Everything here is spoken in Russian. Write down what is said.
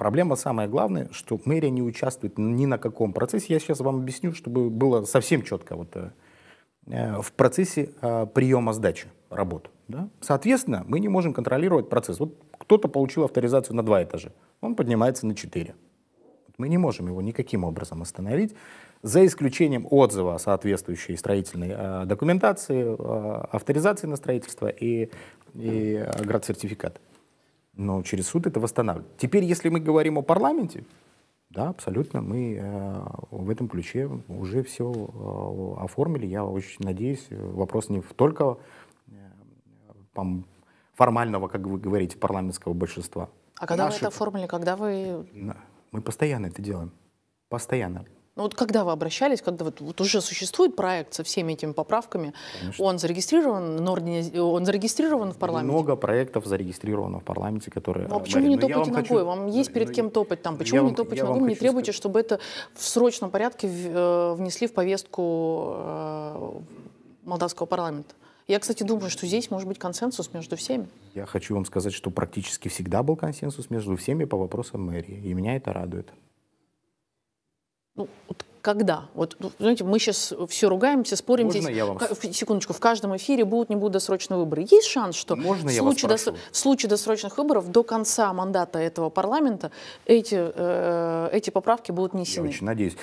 Проблема самая главная, что мэрия не участвует ни на каком процессе. Я сейчас вам объясню, чтобы было совсем четко вот, э, э, в процессе э, приема сдачи работ. Да? Соответственно, мы не можем контролировать процесс. Вот кто-то получил авторизацию на два этажа, он поднимается на четыре. Мы не можем его никаким образом остановить, за исключением отзыва соответствующей строительной э, документации, э, авторизации на строительство и, и э, градсертификата но через суд это восстанавливают. Теперь, если мы говорим о парламенте, да, абсолютно, мы э, в этом ключе уже все э, оформили. Я очень надеюсь, вопрос не только э, там, формального, как вы говорите, парламентского большинства. А когда Наши... вы это оформили, когда вы... Мы постоянно это делаем. Постоянно. Ну вот когда вы обращались, когда вот, вот уже существует проект со всеми этими поправками, Конечно. он зарегистрирован, он зарегистрирован в парламенте? Много проектов зарегистрировано в парламенте, которые... а почему не топать ногой? Хочу... Вам есть перед кем топать там? Почему я не вам, топать ногой? Не требуете, сказать... чтобы это в срочном порядке э, внесли в повестку э, молдавского парламента? Я, кстати, думаю, что здесь может быть консенсус между всеми. Я хочу вам сказать, что практически всегда был консенсус между всеми по вопросам мэрии, и меня это радует ну, вот когда? Вот, ну, знаете, мы сейчас все ругаемся, спорим Можно здесь. Я вам... Секундочку, в каждом эфире будут, не будут досрочные выборы. Есть шанс, что Можно в, случае дос... в случае досрочных выборов до конца мандата этого парламента эти, э, эти поправки будут несены? Я очень надеюсь.